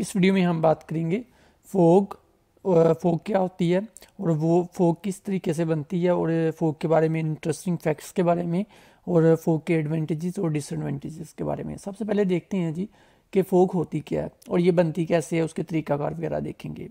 इस वीडियो में हम बात करेंगे फोग फोग क्या होती है और वो फोग किस तरीके से बनती है और फोग के बारे में इंटरेस्टिंग फैक्ट्स के बारे में और फोग के एडवांटेजेस और डिसएडवांटेजेस के बारे में सबसे पहले देखते हैं जी कि फोग होती क्या है और ये बनती कैसे है उसके तरीकाकार वगैरह देखेंगे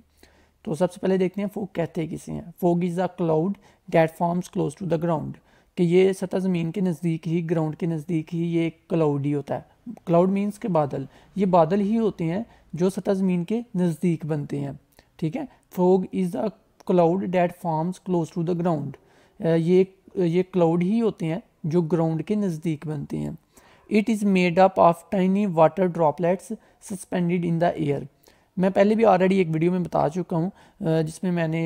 तो सबसे पहले देखते हैं फोग कहते किसे हैं fog is a cloud that forms close to the ground कि ये सतह ज़मीन के नज़दीक ही ग्राउंड के नज़दीक ही ये क्लाउड ही होता है क्लाउड मीन्स के बादल ये बादल ही होते हैं जो सतह ज़मीन के नज़दीक बनते हैं ठीक है fog is a cloud that forms close to the ground ये ये क्लाउड ही होते हैं जो ग्राउंड के नज़दीक बनते हैं it is made up of tiny water droplets suspended in the air मैं पहले भी ऑलरेडी एक वीडियो में बता चुका हूँ जिसमें मैंने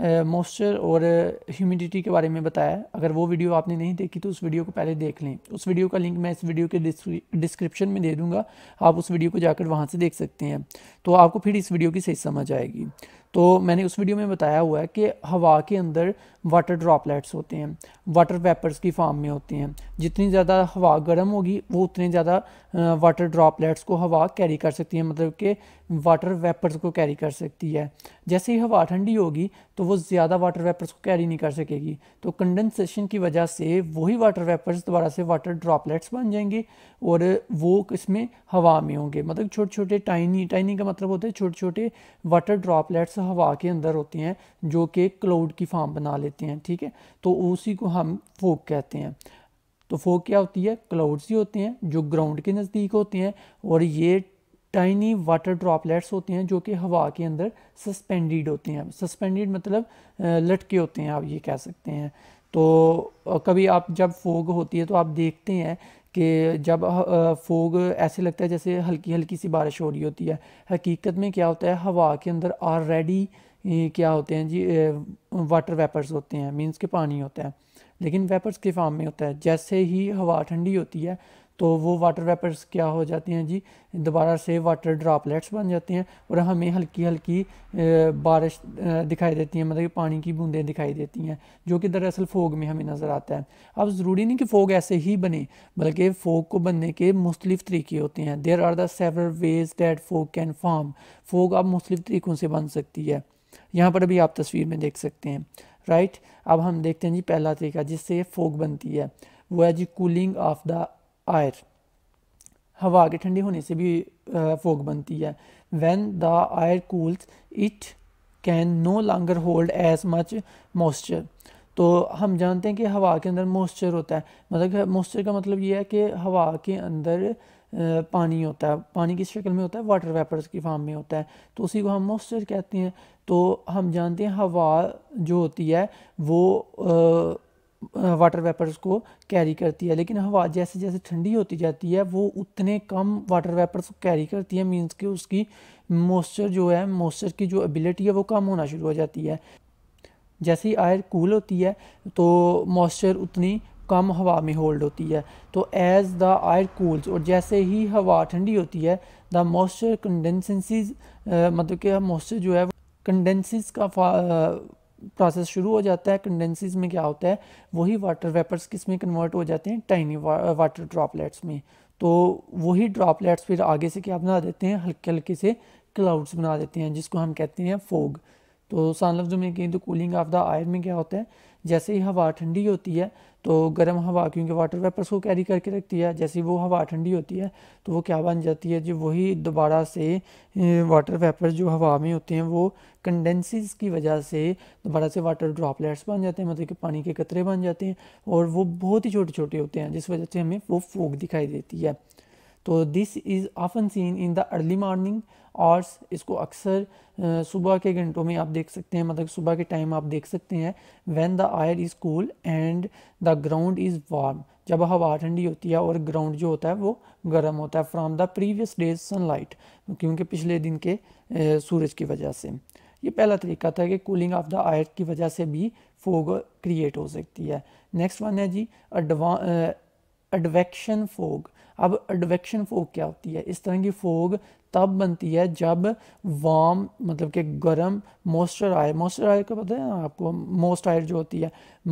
मॉइस्चर और ह्यूमिडिटी के बारे में बताया अगर वो वीडियो आपने नहीं देखी तो उस वीडियो को पहले देख लें उस वीडियो का लिंक मैं इस वीडियो के डिस्क्रिप्शन में दे दूंगा आप उस वीडियो को जाकर वहाँ से देख सकते हैं तो आपको फिर इस वीडियो की सही समझ आएगी तो मैंने उस वीडियो में बताया हुआ है कि हवा के अंदर वाटर ड्रॉपलेट्स होते हैं वाटर वेपर्स की फॉर्म में होते हैं जितनी ज़्यादा हवा गर्म होगी वो उतने ज़्यादा वाटर ड्रॉपलेट्स को हवा कैरी कर सकती है मतलब कि वाटर वेपर्स को कैरी कर सकती है जैसे ही हवा ठंडी होगी तो वो ज़्यादा वाटर वेपर्स को कैरी नहीं कर सकेगी तो कंडेंसेशन की वजह से वही वाटर वेपर्स दोबारा से वाटर ड्रॉपलेट्स बन जाएंगे और वो इसमें हवा में होंगे मतलब छोटे छोटे टाइनी टाइनी का मतलब होता है छोटे छोटे वाटर ड्रॉपलेट्स हवा के अंदर होती हैं जो कि क्लाउड की फॉर्म बना लेते हैं ठीक है तो उसी को हम फोक कहते हैं तो फोक क्या होती है क्लाउड्स ही होते हैं जो ग्राउंड के नज़दीक होते हैं और ये टाइनी वाटर ड्रॉपलेट्स होते हैं जो कि हवा के अंदर सस्पेंडेड होते हैं सस्पेंडेड मतलब लटके होते हैं आप ये कह सकते हैं तो कभी आप जब फोग होती है तो आप देखते हैं कि जब फोग ऐसे लगता है जैसे हल्की हल्की सी बारिश हो रही होती है हकीकत में क्या होता है हवा के अंदर ऑलरेडी क्या होते हैं जी वाटर वेपर्स होते हैं मींस के पानी होता है लेकिन वेपर्स के फार्म में होता है जैसे ही हवा ठंडी होती है तो वो वाटर वेपर्स क्या हो जाती हैं जी दोबारा से वाटर ड्रॉपलेट्स बन जाते हैं और हमें हल्की हल्की बारिश दिखाई देती है मतलब कि पानी की बूंदें दिखाई देती हैं जो कि दरअसल फ़ोग में हमें नज़र आता है अब ज़रूरी नहीं कि फ़ोग ऐसे ही बने बल्कि फ़ोग को बनने के मुख्तलिफ तरीके होते हैं there are diverse ways that fog can form fog अब मुख्तलिफ तरीक़ों से बन सकती है यहाँ पर भी आप तस्वीर में देख सकते हैं राइट अब हम देखते हैं जी पहला तरीका जिससे ये फ़ोग बनती है वो है जी कूलिंग ऑफ द आयर हवा के ठंडी होने से भी फोग बनती है when the air cools it can no longer hold as much moisture तो हम जानते हैं कि हवा के अंदर मॉइस्चर होता है मतलब मॉइस्चर का मतलब ये है कि हवा के अंदर पानी होता है पानी की शक्ल में होता है वाटर वेपर्स की फार्म में होता है तो उसी को हम मॉइस्चर कहते हैं तो हम जानते हैं हवा जो होती है वो वाटर वेपर्स को कैरी करती है लेकिन हवा जैसे जैसे ठंडी होती जाती है वो उतने कम वाटर वेपर्स को कैरी करती है मींस कि उसकी मॉइस्चर जो है मॉइस्चर की जो एबिलिटी है वो कम होना शुरू हो जाती है जैसे ही आयर कूल होती है तो मॉइस्चर उतनी कम हवा में होल्ड होती है तो एज द आयर कूल्स और जैसे ही हवा ठंडी होती है द मॉइस्चर कंडेंसेंसीज मतलब कि मॉइस्चर जो है कंडेंसिस का प्रोसेस शुरू हो जाता है कंडेंसीज में क्या होता है वही वाटर वेपर्स किस में कन्वर्ट हो जाते हैं टाइनी वा, वाटर ड्रॉपलेट्स में तो वही ड्रॉपलेट्स फिर आगे से क्या बना देते हैं हल्के हल्के से क्लाउड्स बना देते हैं जिसको हम कहते हैं फोग तो सान लफ्ज़ों में कहें तो कूलिंग ऑफ द आयर में क्या होता है जैसे ही हवा ठंडी होती है तो गर्म हवा क्योंकि वाटर वेपर्स को कैरी करके रखती है जैसे वो हवा ठंडी होती है तो वो क्या बन जाती है जो वही दोबारा से वाटर वेपर्स जो हवा में होते हैं वो कंडेंसिस की वजह से दोबारा से वाटर ड्रॉपलेट्स बन जाते हैं मतलब कि पानी के कतरे बन जाते हैं और वो बहुत ही छोटे छोटे होते हैं जिस वजह से हमें वो फूक दिखाई देती है तो this is often seen in the early morning hours इसको अक्सर सुबह के घंटों में आप देख सकते हैं मतलब सुबह के टाइम आप देख सकते हैं when the air is cool and the ground is warm जब हवा ठंडी होती है और ग्राउंड जो होता है वो गर्म होता है from the previous day's sunlight क्योंकि पिछले दिन के सूरज की वजह से ये पहला तरीका था कि कूलिंग ऑफ द आयर की वजह से भी फोग क्रिएट हो सकती है नेक्स्ट वन है जी एडवेक्शन फोग अब एडवेक्शन फोग क्या होती है इस तरह की फोग तब बनती है जब वाम मतलब कि गर्म मोस्टर आयर मोस्टर आयर का पता है आपको मोस्ट आयर जो होती है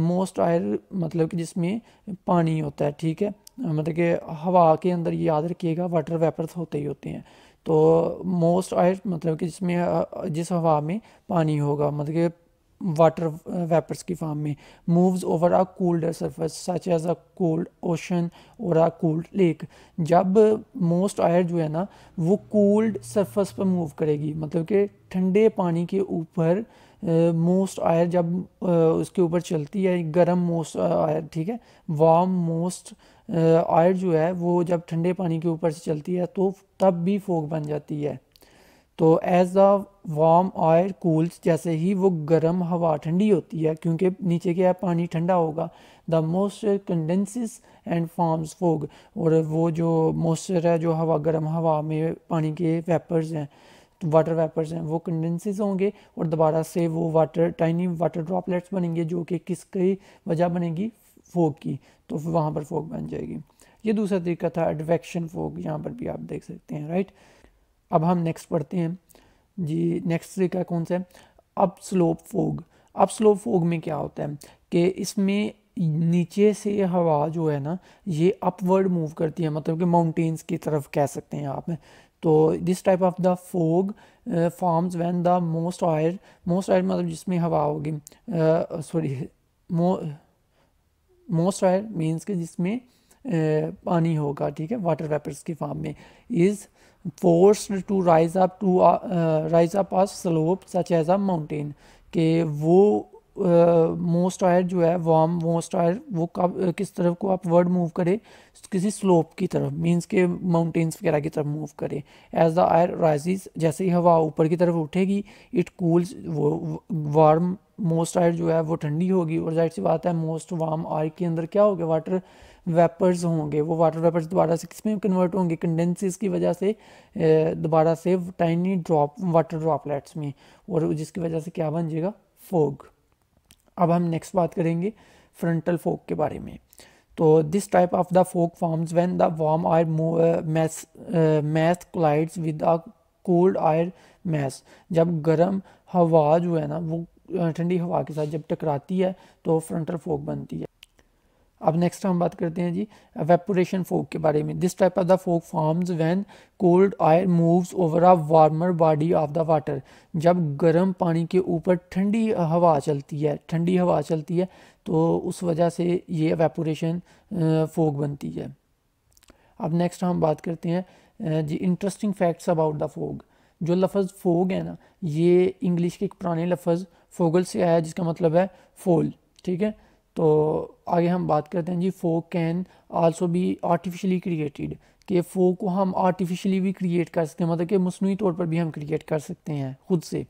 मोस्ट आयर मतलब कि जिसमें पानी होता है ठीक है मतलब कि हवा के अंदर ये याद रखिएगा वाटर वेपर्स होते ही होते हैं तो मोस्ट आयर मतलब कि जिसमें जिस हवा में पानी होगा मतलब कि water vapors ki form mein moves over a colder surface such as a cold ocean or a cold lake जब most air जो है ना वो cold surface पर move करेगी मतलब कि ठंडे पानी के ऊपर मोस्ट आयर जब उसके ऊपर चलती है गर्म मोस्ट आयर ठीक है वार्म मोस्ट आयर जो है वो जब ठंडे पानी के ऊपर से चलती है तो तब भी फोग बन जाती है तो as a warm air cools जैसे ही वो गर्म हवा ठंडी होती है क्योंकि नीचे क्या है पानी ठंडा होगा the moisture condenses and forms fog और वो जो मोस्चर है जो हवा गर्म हवा में पानी के वेपर्स हैं वाटर वेपर्स हैं वो कंडेंसिस होंगे और दोबारा से वो वाटर टाइनी वाटर ड्रॉपलेट्स बनेंगे जो कि किसकी वजह बनेगी फोग की तो वहाँ पर फोग बन जाएगी ये दूसरा तरीका था एडवेक्शन फोग यहाँ पर भी आप देख सकते हैं राइट अब हम नेक्स्ट पढ़ते हैं जी नेक्स्ट तरीका कौन सा है up slope fog up slope fog में क्या होता है कि इसमें नीचे से हवा जो है ना ये अपवर्ड मूव करती है मतलब कि माउंटेन्स की तरफ कह सकते हैं आप तो this type of the fog forms when the moist air moist air मतलब जिसमें हवा होगी सॉरी मोस्ट आयर मीन्स के जिसमें uh, पानी होगा ठीक है वाटर वेपर्स के फॉर्म में is forced to rise up to uh, rise up a slope such as a mountain कि वो मोस्ट आयर जो है वार्म मोस्ट आयर वो कब किस तरफ को आप वर्ड मूव करें किसी स्लोप की तरफ मींस के माउंटेन्स वगैरह की तरफ मूव करें एज द आयर राइजिस जैसे ही हवा ऊपर की तरफ उठेगी इट कूल्स वो वार्म मोस्ट आयर जो है वो ठंडी होगी और जाहिर सी बात है मोस्ट वार्म आयर के अंदर क्या होगा वाटर वेपर्स होंगे वो वाटर वेपर्स दोबारा से किसमें कन्वर्ट होंगे कंडेंसेस की वजह से दोबारा से टाइनी ड्रॉप वाटर ड्रॉपलेट्स में और जिसकी वजह से क्या बन जाएगा फोग अब हम नेक्स्ट बात करेंगे फ्रंटल फोक के बारे में तो this type of the fog forms when the warm air mass meet collides with a cold air mass जब गर्म हवा जो है ना वो ठंडी हवा के साथ जब टकराती है तो फ्रंटल फोक बनती है अब नेक्स्ट हम बात करते हैं जी वेपोरेशन फोक के बारे में this type of the fog forms when cold air moves over a warmer body of the water जब गर्म पानी के ऊपर ठंडी हवा चलती है ठंडी हवा चलती है तो उस वजह से ये वेपोरेशन फोक बनती है अब नेक्स्ट हम बात करते हैं जी interesting facts about the fog जो लफज फोग है ना ये इंग्लिश के एक पुराने लफज फोगल से आया जिसका मतलब है फोल ठीक है तो आगे हम बात करते हैं जी फोक कैन आल्सो भी आर्टिफिशली क्रिएटेड कि फोक को हम आर्टिफिशली भी क्रिएट कर सकते हैं मतलब कि मसनू तौर पर भी हम क्रिएट कर सकते हैं ख़ुद से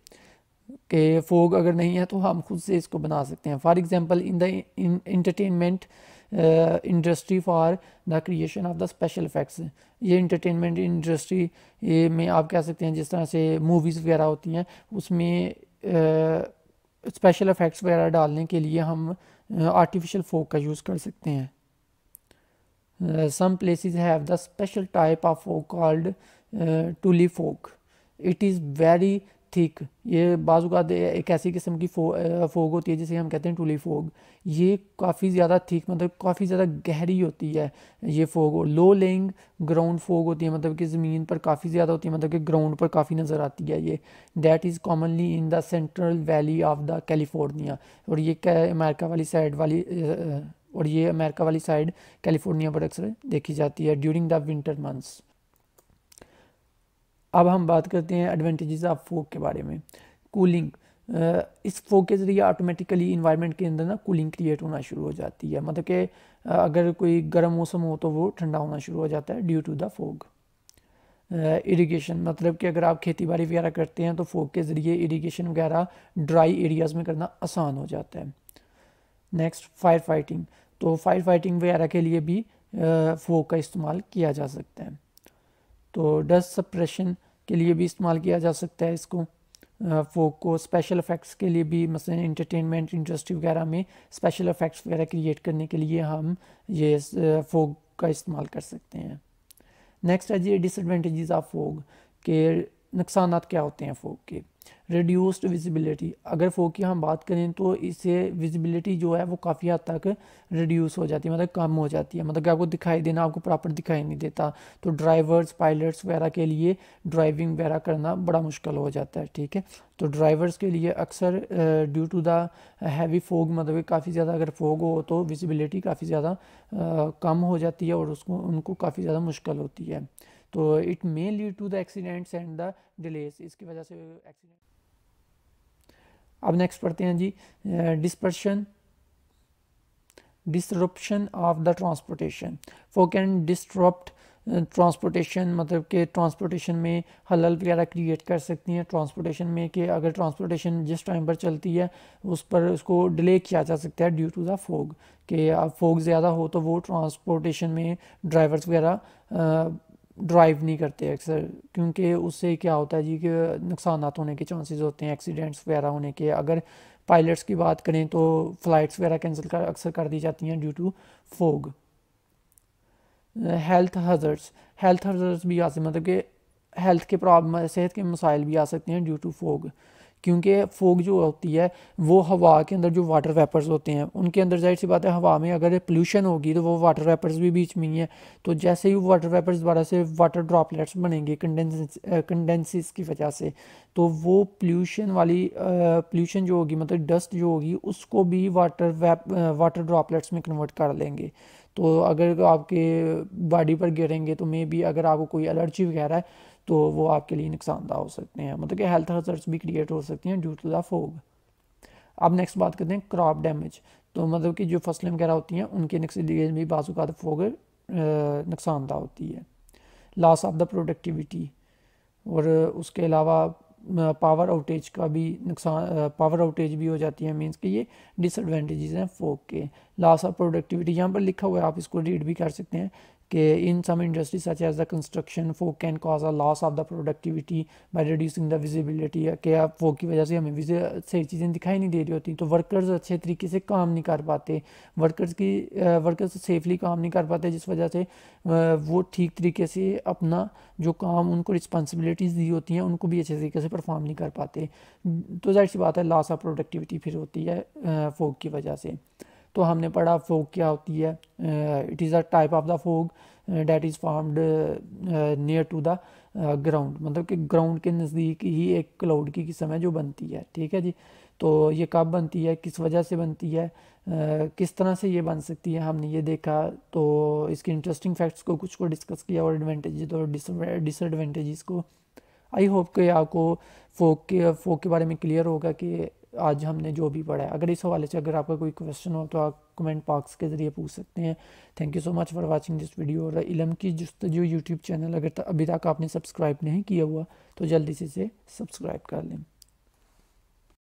कि फोक अगर नहीं है तो हम खुद से इसको बना सकते हैं for example in the entertainment industry for the creation of the special effects ये इंटरटेनमेंट इंडस्ट्री में आप कह सकते हैं जिस तरह से मूवीज़ वगैरह होती हैं उसमें स्पेशल uh, इफ़ेक्ट्स वगैरह डालने के लिए हम आर्टिफिशियल फोक का यूज़ कर सकते हैं some places have the special type of fog called tule fog it is very thick ये का एक ऐसी किस्म की फो, फोग होती है जिसे हम कहते हैं टूली फोग ये काफ़ी ज़्यादा थिक मतलब काफ़ी ज़्यादा गहरी होती है ये fog low lying ground fog होती है मतलब कि ज़मीन पर काफ़ी ज़्यादा होती है मतलब कि ग्राउंड पर काफ़ी नज़र आती है ये that is commonly in the central valley of the California और ये अमेरिका वाली साइड वाली और ये अमेरिका वाली साइड कैलिफोर्निया पर अक्सर देखी जाती है ड्यूरिंग द विंटर मंथ्स अब हम बात करते हैं एडवांटेजेस ऑफ फोक के बारे में कूलिंग इस फोक के ज़रिए ऑटोमेटिकली इन्वायरमेंट के अंदर ना कूलिंग क्रिएट होना शुरू हो जाती है मतलब कि अगर कोई गर्म मौसम हो तो वो ठंडा होना शुरू हो जाता है due to the fog irrigation मतलब कि अगर आप खेती बाड़ी वगैरह करते हैं तो फोक के ज़रिए इरीगेशन वगैरह ड्राई एरियाज़ में करना आसान हो जाता है नेक्स्ट फायर फाइटिंग तो फायर फाइटिंग वगैरह के लिए भी फोक का इस्तेमाल किया जा सकता है तो डस्ट सप्रेशन के लिए भी इस्तेमाल किया जा सकता है इसको फोक को स्पेशल इफ़ेक्ट्स के लिए भी मसलन इंटरटेनमेंट इंडस्ट्री वगैरह में स्पेशल इफ़ेक्ट्स वगैरह क्रिएट करने के लिए हम ये फोक का इस्तेमाल कर सकते हैं नेक्स्ट है जी डिसएडवांटेजेस ऑफ फोग के नुकसान क्या होते हैं फ़ोक के रिड्यूस्ड विजिबिलिटी अगर फ़ोक की हम बात करें तो इससे विजिबिलिटी जो है वो काफ़ी हद तक रिड्यूस हो जाती है मतलब कम हो जाती है मतलब कि आपको दिखाई देना आपको प्रॉपर दिखाई नहीं देता तो ड्राइवर्स पायलट्स वगैरह के लिए ड्राइविंग वगैरह करना बड़ा मुश्किल हो जाता है ठीक है तो ड्राइवर्स के लिए अक्सर ड्यू टू दैवी फोग मतलब काफ़ी ज़्यादा अगर फोग हो तो विजिबिलिटी काफ़ी ज़्यादा कम हो जाती है और उसको उनको काफ़ी ज़्यादा मुश्किल होती है तो it may lead to the accidents and the delays इसकी वजह से एक्सीडेंट अब नेक्स्ट पढ़ते हैं जी dispersion disruption of the transportation fog can disrupt transportation मतलब के ट्रांसपोर्टेशन में हलल वगैरह क्रिएट कर सकती हैं ट्रांसपोर्टेशन में कि अगर ट्रांसपोर्टेशन जिस टाइम पर चलती है उस पर उसको डिले किया जा सकता है ड्यू टू द फोग अब फोग ज़्यादा हो तो वो ट्रांसपोर्टेशन में ड्राइवर्स वगैरह ड्राइव नहीं करते अक्सर क्योंकि उससे क्या होता है जी कि नुकसान होने के चांसेस होते हैं एक्सीडेंट्स वगैरह होने के अगर पायलट्स की बात करें तो फ़्लाइट्स वगैरह कैंसिल कर अक्सर कर दी जाती हैं due to fog health hazards health hazards भी आ मतलब कि हेल्थ के प्रॉब्लम सेहत के मसाइल भी आ सकते हैं ड्यू टू फोग क्योंकि फोग जो होती है वो हवा के अंदर जो वाटर वेपर्स होते हैं उनके अंदर जाहिर सी बात है हवा में अगर पोल्यूशन होगी तो वो वाटर वेपर्स भी बीच में ही है तो जैसे ही वाटर वेपर्स दोबारा से वाटर ड्रॉपलेट्स बनेंगे कंडेंस कंडेंस की वजह से तो वो पोल्यूशन वाली पोल्यूशन जो होगी मतलब डस्ट जो होगी उसको भी वाटर वेप वाटर ड्रॉपलेट्स में कन्वर्ट कर लेंगे तो अगर आपके बॉडी पर गिरेंगे तो मे भी अगर आपको कोई एलर्जी वगैरह है तो वो आपके लिए नुकसानदा हो सकते हैं मतलब कि हेल्थ हजर्स भी क्रिएट हो सकती हैं ड्यू टू द फोग अब नेक्स्ट बात करते हैं क्रॉप डैमेज तो मतलब कि जो फसलें वगैरह होती हैं उनके लिए भी बाजूकात फोग नुकसानदा होती है लॉस ऑफ द प्रोडक्टिविटी और उसके अलावा पावर आउटेज का भी नुकसान पावर आउटेज भी हो जाती है मींस कि ये डिसएडवांटेजेस हैं फोक के लॉस ऑफ प्रोडक्टिविटी यहाँ पर लिखा हुआ है आप इसको रीड भी कर सकते हैं के in some industry such as the construction fog can cause a loss of the productivity by reducing the visibility के आप फोक की वजह से हमें सही चीज़ें दिखाई नहीं दे रही होती तो वर्कर्स अच्छे तरीके से काम नहीं कर पाते वर्कर्स की वर्कर्स सेफली काम नहीं कर पाते जिस वजह से वो ठीक तरीके से अपना जो काम उनको रिस्पॉन्सिबिलिटीज़ दी होती हैं उनको भी अच्छे तरीके से परफॉर्म नहीं कर पाते तो जाहिर सी बात है लॉस ऑफ प्रोडक्टिविटी फिर होती है फोक की वजह से तो हमने पढ़ा फोक क्या होती है it is a type of the fog that is formed near to the ground मतलब कि ग्राउंड के नज़दीक ही एक क्लाउड की किस्म है जो बनती है ठीक है जी तो ये कब बनती है किस वजह से बनती है आ, किस तरह से ये बन सकती है हमने ये देखा तो इसके इंटरेस्टिंग फैक्ट्स को कुछ को डिस्कस किया और एडवांटेज और डिसएडवांटेजेस को आई होप कि आपको फोक के फोक के बारे में क्लियर होगा कि आज हमने जो भी पढ़ा है अगर इस हवाले से अगर आपका कोई क्वेश्चन हो तो आप कमेंट बॉक्स के ज़रिए पूछ सकते हैं thank you so much for watching this video और इलम की जस्त जो यूट्यूब चैनल अगर अभी तक आपने सब्सक्राइब नहीं किया हुआ तो जल्दी से इसे सब्सक्राइब कर लें